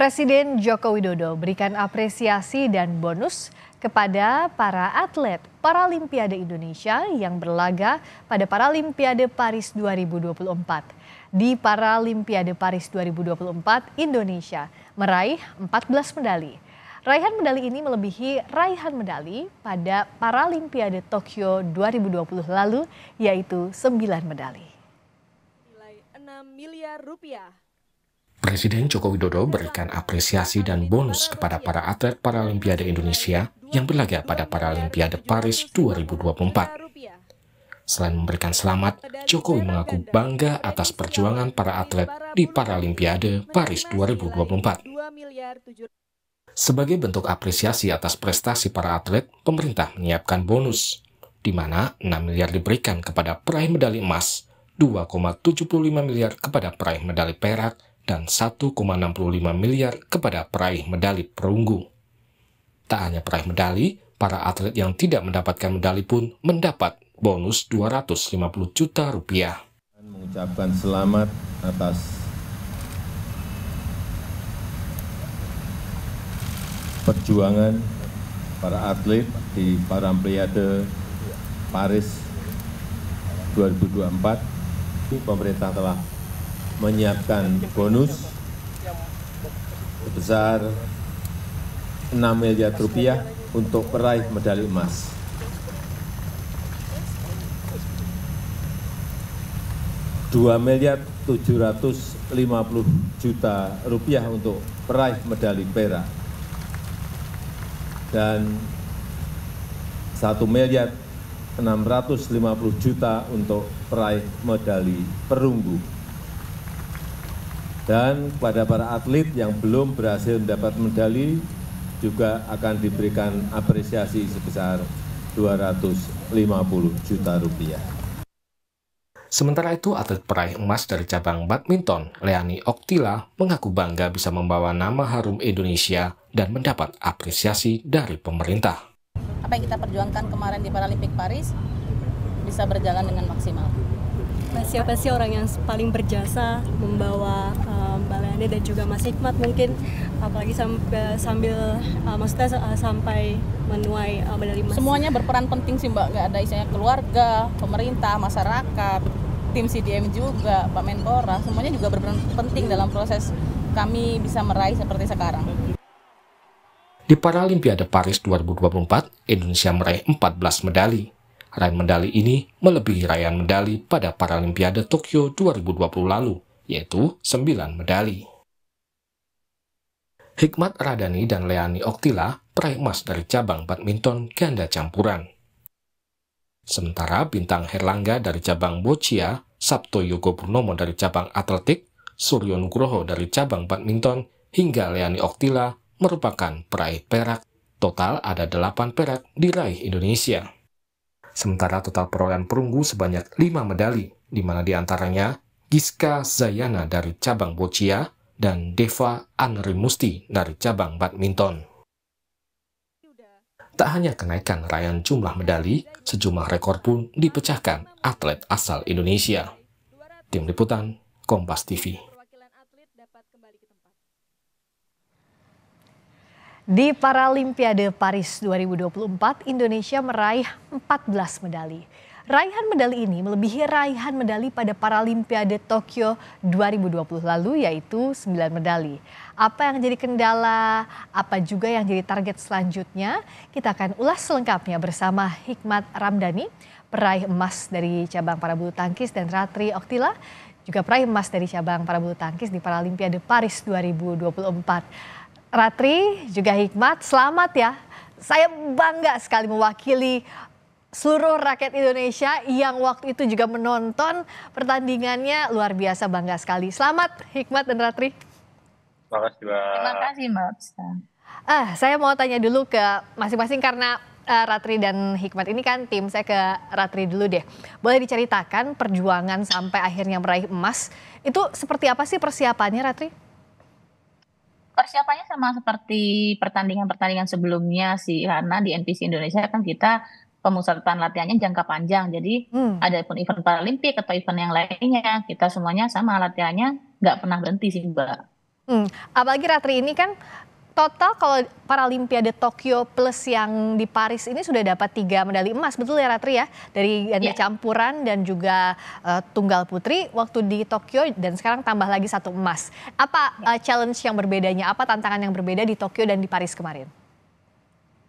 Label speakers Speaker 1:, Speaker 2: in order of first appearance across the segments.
Speaker 1: Presiden Joko Widodo berikan apresiasi dan bonus kepada para atlet Paralimpiade Indonesia yang berlaga pada Paralimpiade Paris 2024. Di Paralimpiade Paris 2024, Indonesia meraih 14 medali. Raihan medali ini melebihi raihan medali pada Paralimpiade Tokyo 2020 lalu, yaitu 9 medali. Nilai 6
Speaker 2: miliar rupiah. Presiden Joko Widodo berikan apresiasi dan bonus kepada para atlet Paralimpiade Indonesia yang berlaga pada Paralimpiade Paris 2024. Selain memberikan selamat, Jokowi mengaku bangga atas perjuangan para atlet di Paralimpiade Paris 2024. Sebagai bentuk apresiasi atas prestasi para atlet, pemerintah menyiapkan bonus, di mana 6 miliar diberikan kepada peraih medali emas, 2,75 miliar kepada peraih medali perak, dan 1,65 miliar kepada peraih medali perunggu. Tak hanya peraih medali, para atlet yang tidak mendapatkan medali pun mendapat bonus 250 juta rupiah. Mengucapkan selamat atas perjuangan para atlet di Paralimpiade Paris 2024. Pemerintah telah menyiapkan bonus sebesar 6 miliar rupiah untuk peraih medali emas. Dua miliar tujuh ratus lima puluh juta rupiah untuk peraih medali perak dan satu miliar enam ratus lima puluh juta untuk peraih medali perunggu. Dan kepada para atlet yang belum berhasil mendapat medali juga akan diberikan apresiasi sebesar 250 juta rupiah. Sementara itu, atlet peraih emas dari cabang badminton, Leani Oktila, mengaku bangga bisa membawa nama harum Indonesia dan mendapat apresiasi dari pemerintah.
Speaker 3: Apa yang kita perjuangkan kemarin di Paralimpik Paris bisa berjalan dengan maksimal siapa sih orang yang paling berjasa membawa um, Mbak Leani dan juga Mas Hikmat mungkin apalagi sambil, sambil uh, eh, maksudnya uh, sampai menuai uh, medali emas. Semuanya berperan penting sih Mbak, nggak ada isinya keluarga, pemerintah, masyarakat, tim CDM juga, Pak Menpora, semuanya juga berperan penting dalam proses kami bisa meraih seperti sekarang.
Speaker 2: Di Paralimpiade Paris 2024, Indonesia meraih 14 medali, Raihan medali ini melebihi raihan medali pada Paralimpiade Tokyo 2020 lalu, yaitu 9 medali. Hikmat Radani dan Leani Oktila peraih emas dari cabang badminton ganda campuran. Sementara bintang Herlangga dari cabang boccia, Sabto Yogo Purnomo dari cabang atletik, Suryo Nugroho dari cabang badminton, hingga Leani Oktila merupakan peraih perak. Total ada 8 perak diraih Indonesia. Sementara total perolehan perunggu sebanyak 5 medali, di mana diantaranya Giska Zayana dari cabang boccia dan Deva Anri dari cabang badminton. Tak hanya kenaikan raihan jumlah medali, sejumlah rekor pun dipecahkan atlet asal Indonesia. Tim Liputan, Kompas TV.
Speaker 1: Di Paralimpiade Paris 2024, Indonesia meraih 14 medali. Raihan medali ini melebihi raihan medali pada Paralimpiade Tokyo 2020 lalu yaitu 9 medali. Apa yang jadi kendala, apa juga yang jadi target selanjutnya, kita akan ulas selengkapnya bersama Hikmat Ramdhani, peraih emas dari cabang para bulu tangkis dan Ratri Oktila, juga peraih emas dari cabang para bulu tangkis di Paralimpiade Paris 2024. Ratri juga Hikmat, selamat ya. Saya bangga sekali mewakili seluruh rakyat Indonesia yang waktu itu juga menonton pertandingannya luar biasa bangga sekali. Selamat Hikmat dan Ratri.
Speaker 4: Terima kasih Mbak. Terima kasih
Speaker 1: Mbak. Ah, saya mau tanya dulu ke masing-masing karena uh, Ratri dan Hikmat ini kan tim saya ke Ratri dulu deh. Boleh diceritakan perjuangan sampai akhirnya meraih emas itu seperti apa sih persiapannya Ratri?
Speaker 3: persiapannya sama seperti pertandingan-pertandingan sebelumnya sih karena di NPC Indonesia kan kita pemusatan latihannya jangka panjang jadi hmm. ada pun event Paralimpik atau event yang lainnya kita semuanya sama latihannya nggak pernah berhenti sih mbak. Hmm. Apalagi
Speaker 1: Ratri ini kan total kalau Paralimpiade Tokyo plus yang di Paris ini sudah dapat tiga medali emas betul ya Ratri ya dari ganda yeah. campuran dan juga uh, tunggal putri waktu di Tokyo dan sekarang tambah lagi satu emas. Apa yeah. Iya. uh, challenge yang berbedanya?
Speaker 3: Apa tantangan yang berbeda di Tokyo dan di Paris kemarin?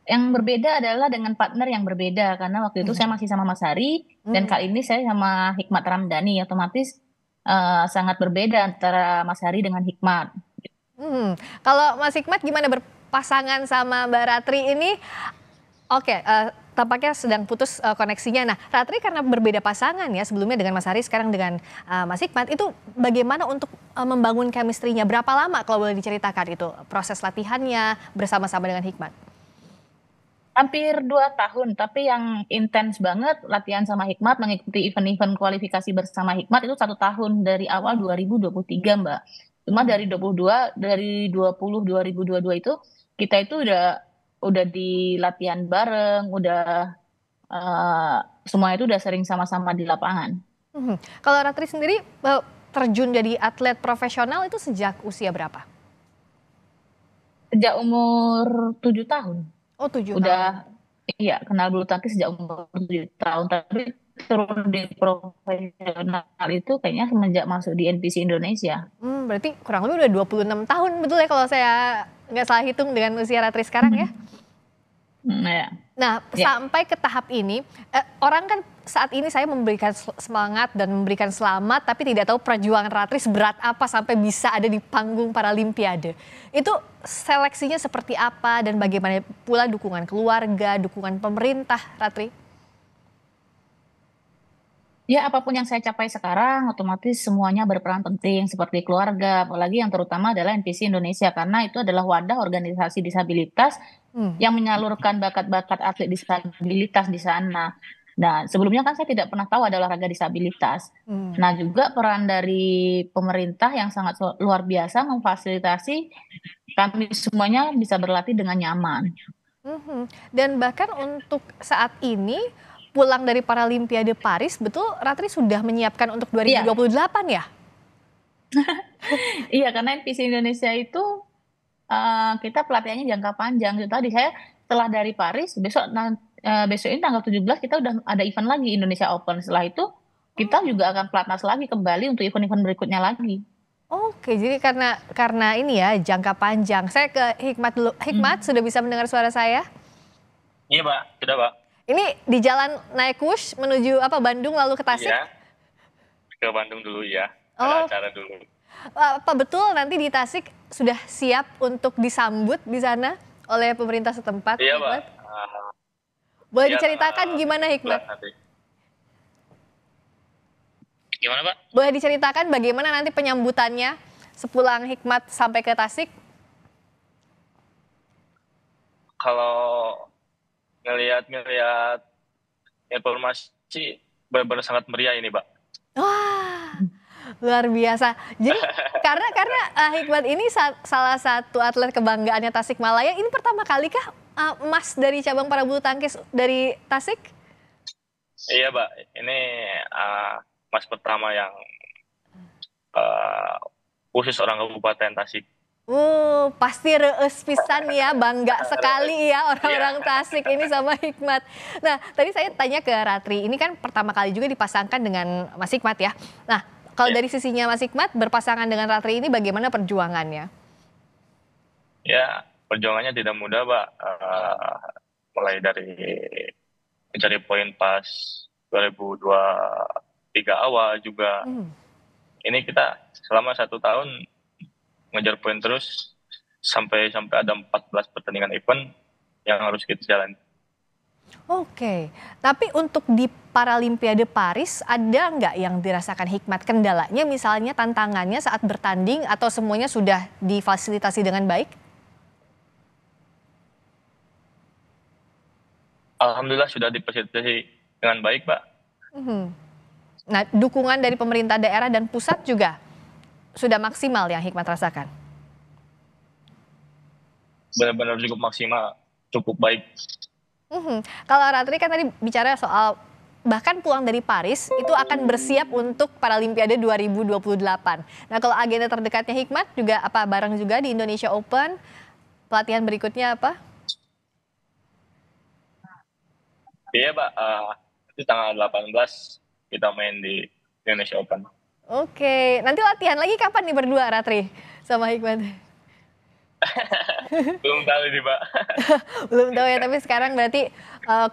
Speaker 3: yang berbeda adalah dengan partner yang berbeda karena waktu itu hmm. saya masih sama Mas Hari hmm. dan kali ini saya sama Hikmat Ramdhani otomatis uh, sangat berbeda antara Mas Hari dengan Hikmat. Hmm,
Speaker 1: kalau Mas Hikmat gimana berpasangan sama Mbak Ratri ini? Oke, okay, uh, eh, tampaknya sedang putus uh, koneksinya. Nah, Ratri karena berbeda pasangan ya sebelumnya dengan Mas Hari, sekarang dengan uh, Mas Hikmat, itu bagaimana untuk uh, membangun kemistrinya? Berapa lama kalau boleh diceritakan
Speaker 3: itu proses latihannya bersama-sama dengan Hikmat? hampir dua tahun tapi yang intens banget latihan sama Hikmat mengikuti event-event kualifikasi bersama Hikmat itu satu tahun dari awal 2023 mbak Cuma dari 22 dari 20 2022 itu kita itu udah udah di latihan bareng, udah uh, eh, semua itu udah sering sama-sama di lapangan.
Speaker 4: Hmm.
Speaker 1: Kalau Ratri sendiri eh, terjun jadi atlet profesional itu sejak usia berapa?
Speaker 3: Sejak umur 7 tahun. Oh, 7 udah, tahun. Iya, kenal bulu tangkis sejak umur 7 tahun, tapi turun di profesional itu kayaknya semenjak masuk di NPC Indonesia.
Speaker 1: Hmm, berarti kurang lebih udah 26 tahun betul ya kalau saya
Speaker 3: nggak salah hitung dengan usia Ratri sekarang ya. Hmm, hmm, ya. Nah,
Speaker 1: ya. sampai ke tahap ini, eh, orang kan saat ini saya memberikan semangat dan memberikan selamat, tapi tidak tahu perjuangan Ratri seberat apa sampai bisa ada di panggung Paralimpiade. Itu seleksinya seperti apa dan bagaimana pula dukungan keluarga, dukungan pemerintah, Ratri?
Speaker 3: Ya, apapun yang saya capai sekarang, otomatis semuanya berperan penting, seperti keluarga, apalagi yang terutama adalah NPC Indonesia, karena itu adalah wadah organisasi disabilitas hmm. yang menyalurkan bakat-bakat atlet disabilitas di sana. Nah, sebelumnya kan saya tidak pernah tahu ada olahraga disabilitas. Hmm. Nah, juga peran dari pemerintah yang sangat luar biasa memfasilitasi kami semuanya bisa berlatih dengan nyaman.
Speaker 1: Hmm. Dan bahkan untuk saat ini, pulang dari Paralimpiade Paris, betul Ratri sudah menyiapkan untuk 2028
Speaker 3: iya. ya? iya, karena NPC Indonesia itu uh, kita pelatihannya jangka panjang. Jadi tadi saya setelah dari Paris, besok uh, besok ini tanggal 17 kita udah ada event lagi Indonesia Open. Setelah itu kita oh. juga akan pelatnas lagi kembali untuk event-event berikutnya lagi. Oke, jadi karena karena ini ya jangka
Speaker 1: panjang. Saya ke Hikmat dulu. Hikmat hmm. sudah bisa mendengar suara saya?
Speaker 4: Iya, Pak. Sudah, Pak.
Speaker 1: Ini di jalan naik kus menuju apa Bandung lalu ke Tasik? Iya.
Speaker 4: Ke Bandung dulu ya. Oh. acara dulu.
Speaker 1: Apa betul nanti di Tasik sudah siap untuk disambut di sana oleh pemerintah setempat? Iya, Pak.
Speaker 4: Uh, Boleh ya, diceritakan uh, gimana Hikmat? Gimana, Pak?
Speaker 1: Boleh diceritakan bagaimana nanti penyambutannya sepulang Hikmat sampai ke Tasik?
Speaker 4: Kalau ngelihat ngelihat informasi benar-benar sangat meriah ini, pak.
Speaker 1: Wah, luar biasa. Jadi karena karena uh, Hikmat ini sa salah satu atlet kebanggaannya Tasikmalaya. Ini pertama kali kah uh, eh, emas dari cabang para bulu tangkis dari Tasik?
Speaker 4: Iya, pak. Ini uh, emas pertama yang uh, khusus orang kabupaten Tasik.
Speaker 1: Uh, pasti reus pisan ya, bangga sekali ya orang-orang iya. Tasik ini sama Hikmat. Nah, tadi saya tanya ke Ratri, ini kan pertama kali juga dipasangkan dengan Mas Hikmat ya. Nah, kalau ya. dari sisinya Mas Hikmat berpasangan dengan Ratri ini bagaimana perjuangannya?
Speaker 4: Ya, perjuangannya tidak mudah, Pak. Uh, mulai dari mencari poin pas 2023 awal juga. Hmm. Ini kita selama satu tahun ngejar poin terus sampai sampai ada 14 pertandingan event yang harus kita jalani.
Speaker 1: Oke, tapi untuk di Paralimpiade Paris ada nggak yang dirasakan hikmat kendalanya misalnya tantangannya saat bertanding atau semuanya sudah difasilitasi dengan baik?
Speaker 4: Alhamdulillah sudah difasilitasi dengan baik, Pak.
Speaker 1: Mhm. Nah, dukungan dari pemerintah daerah dan pusat juga sudah maksimal yang Hikmat rasakan?
Speaker 4: Benar-benar cukup maksimal, cukup baik.
Speaker 1: Mm -hmm. Kalau Ratri kan tadi bicara soal bahkan pulang dari Paris itu akan bersiap untuk Paralimpiade 2028. Nah kalau agenda terdekatnya Hikmat juga apa bareng juga di Indonesia Open, pelatihan berikutnya apa?
Speaker 4: Iya Pak, uh, itu tanggal 18 kita main di Indonesia Open.
Speaker 1: Oke, nanti latihan lagi kapan nih berdua Ratri sama Hikmat?
Speaker 4: Belum tahu sih Pak.
Speaker 1: Belum tahu ya, tapi sekarang berarti uh,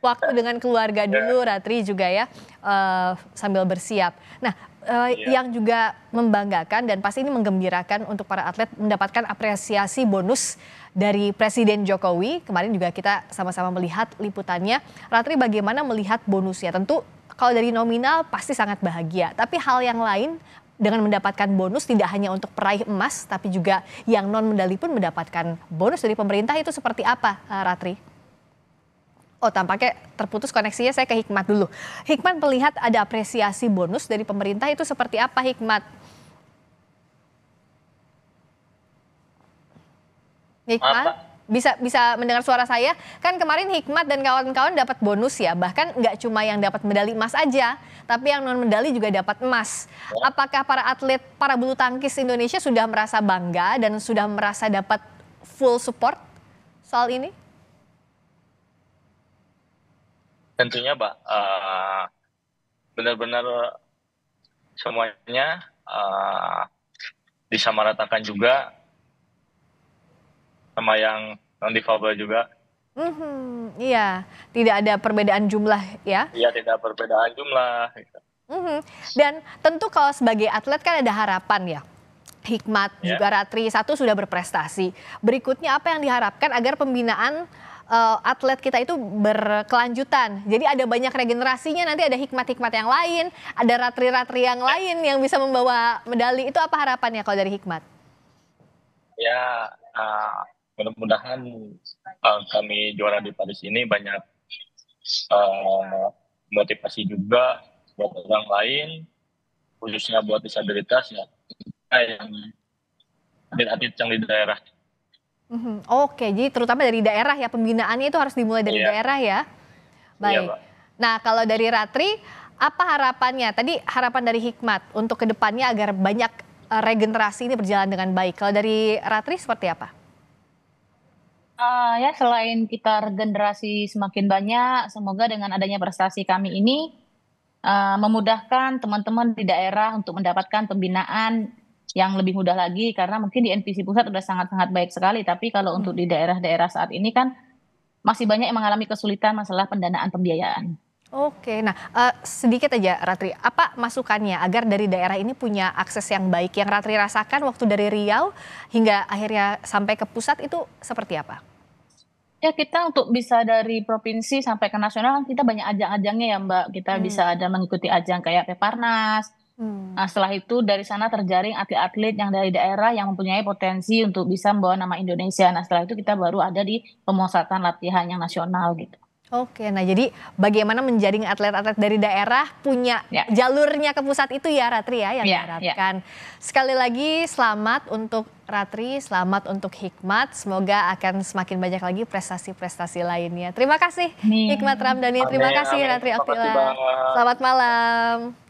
Speaker 1: waktu dengan keluarga ya. dulu Ratri juga ya uh, sambil bersiap. Nah, uh, yang juga membanggakan dan pasti ini menggembirakan untuk para atlet mendapatkan apresiasi bonus dari Presiden Jokowi. Kemarin juga kita sama-sama melihat liputannya. Ratri bagaimana melihat bonusnya? Tentu kalau dari nominal pasti sangat bahagia. Tapi hal yang lain dengan mendapatkan bonus tidak hanya untuk peraih emas tapi juga yang non medali pun mendapatkan bonus dari pemerintah itu seperti apa eh, Ratri? Oh tampaknya terputus koneksinya saya ke Hikmat dulu. Hikmat melihat ada apresiasi bonus dari pemerintah itu seperti apa Hikmat? Hikmat? Maaf, bisa bisa mendengar suara saya kan kemarin Hikmat dan kawan-kawan dapat bonus ya bahkan nggak cuma yang dapat medali emas aja tapi yang non medali juga dapat emas ya. apakah para atlet para bulu tangkis Indonesia sudah merasa bangga dan sudah merasa dapat full support soal ini
Speaker 4: tentunya pak uh, eh, benar-benar semuanya uh, eh, disamaratakan juga sama yang non difabel juga.
Speaker 1: Mm-hmm, iya, tidak ada perbedaan jumlah ya?
Speaker 4: Iya, tidak perbedaan jumlah.
Speaker 1: Mm-hmm. Dan tentu kalau sebagai atlet kan ada harapan ya. Hikmat yeah. juga Ratri satu sudah berprestasi. Berikutnya apa yang diharapkan agar pembinaan uh, atlet kita itu berkelanjutan. Jadi ada banyak regenerasinya, nanti ada hikmat-hikmat yang lain, ada ratri-ratri yang iya. lain yang bisa membawa medali. Itu apa harapannya kalau dari hikmat?
Speaker 4: Ya, uh, mudah-mudahan uh, kami juara di Paris ini banyak uh, motivasi juga buat orang lain khususnya buat disabilitas ya yang atlet-atlet yang di daerah.
Speaker 1: Mm-hmm. Oke, jadi terutama dari daerah ya pembinaannya itu harus dimulai dari yeah. daerah ya. Baik. Yeah, nah kalau dari Ratri apa harapannya? Tadi harapan dari Hikmat untuk kedepannya agar banyak eh, regenerasi ini berjalan dengan baik. Kalau dari Ratri seperti apa?
Speaker 3: Uh, ya selain kita generasi semakin banyak, semoga dengan adanya prestasi kami ini uh, memudahkan teman-teman di daerah untuk mendapatkan pembinaan yang lebih mudah lagi karena mungkin di NPC pusat sudah sangat-sangat baik sekali, tapi kalau untuk di daerah-daerah saat ini kan masih banyak yang mengalami kesulitan masalah pendanaan pembiayaan. Oke, nah uh, sedikit aja Ratri, apa masukannya
Speaker 1: agar dari daerah ini punya akses yang baik yang Ratri rasakan waktu dari Riau hingga akhirnya
Speaker 3: sampai ke pusat itu seperti apa? Ya kita untuk bisa dari provinsi sampai ke nasional kan kita banyak ajang-ajangnya ya Mbak. Kita hmm. bisa ada mengikuti ajang kayak Peparnas. Hmm. Nah, setelah itu dari sana terjaring atlet-atlet yang dari daerah yang mempunyai potensi untuk bisa membawa nama Indonesia. Nah, setelah itu kita baru ada di pemusatan latihan yang nasional gitu.
Speaker 1: Oke, nah jadi bagaimana menjaring atlet-atlet dari daerah punya ya. jalurnya ke pusat itu ya Ratri ya yang ya, ya. diharapkan. Ya. Sekali lagi selamat untuk Ratri, selamat untuk Hikmat. Semoga akan semakin banyak lagi prestasi-prestasi lainnya. Terima kasih Nih. Hikmat Ramdhani, terima kasih Ratri Oktila. Selamat malam.